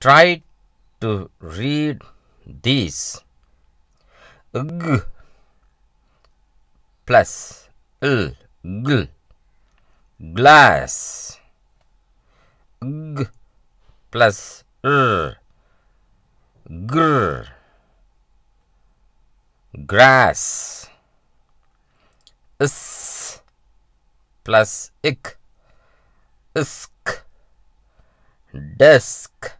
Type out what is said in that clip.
Try to read these. G plus l gl glass g plus r gr grass s plus ik isk desk